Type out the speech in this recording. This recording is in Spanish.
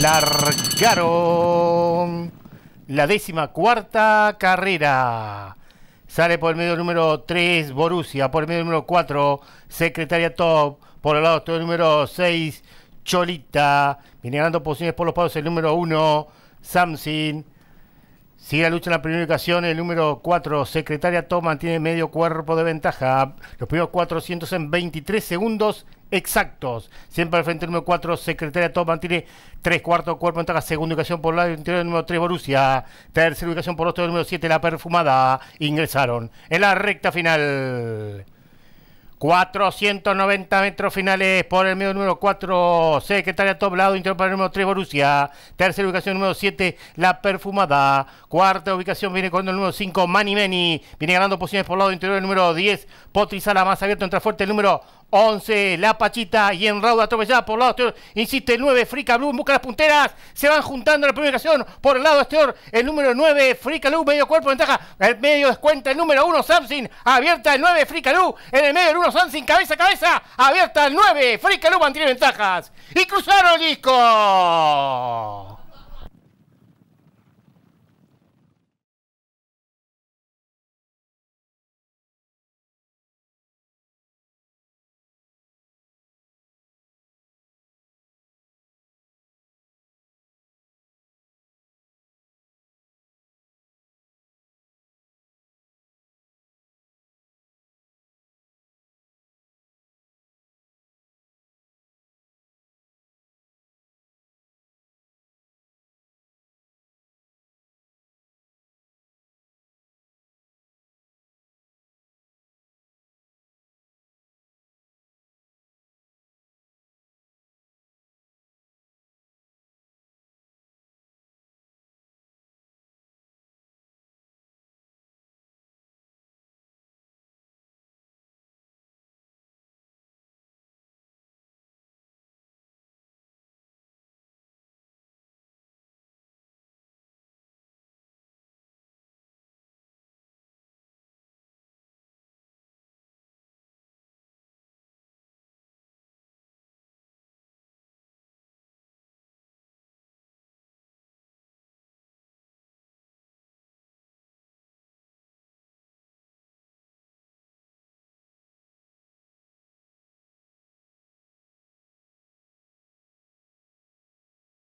largaron la décima cuarta carrera. Sale por el medio número 3 Borussia, por el medio número 4 Secretaria Top, por el lado el número 6 Cholita, viene ganando posiciones por los pasos el número 1 Samsin. Sigue la lucha en la primera ubicación. El número 4, Secretaria Toma, tiene medio cuerpo de ventaja. Los primeros 400 en 23 segundos exactos. Siempre al frente el número 4, Secretaria Toma, tiene tres cuartos cuerpo de ventaja. Segunda ubicación por lado interior número 3, Borussia. Tercera ubicación por otro número 7, La Perfumada. Ingresaron en la recta final. 490 metros finales por el medio número 4, Secretaria Top Lado, interior para el número 3, Borussia. Tercera ubicación número 7, La Perfumada. Cuarta ubicación viene con el número 5, Mani Meni. Viene ganando posiciones por lado interior el número 10, Potrizala. más abierto, entra fuerte el número 11, La Pachita y Enrauda atropellada por el lado exterior. Insiste el 9, Frica Blue, busca las punteras. Se van juntando en la primera ocasión por el lado exterior. El número 9, frika Blue, medio cuerpo, ventaja. El medio descuenta el número 1, Samsin. Abierta el 9, Frica Blue. En el medio el 1, Samsin, cabeza a cabeza. Abierta el 9, Frica Blue mantiene ventajas. Y cruzaron el disco.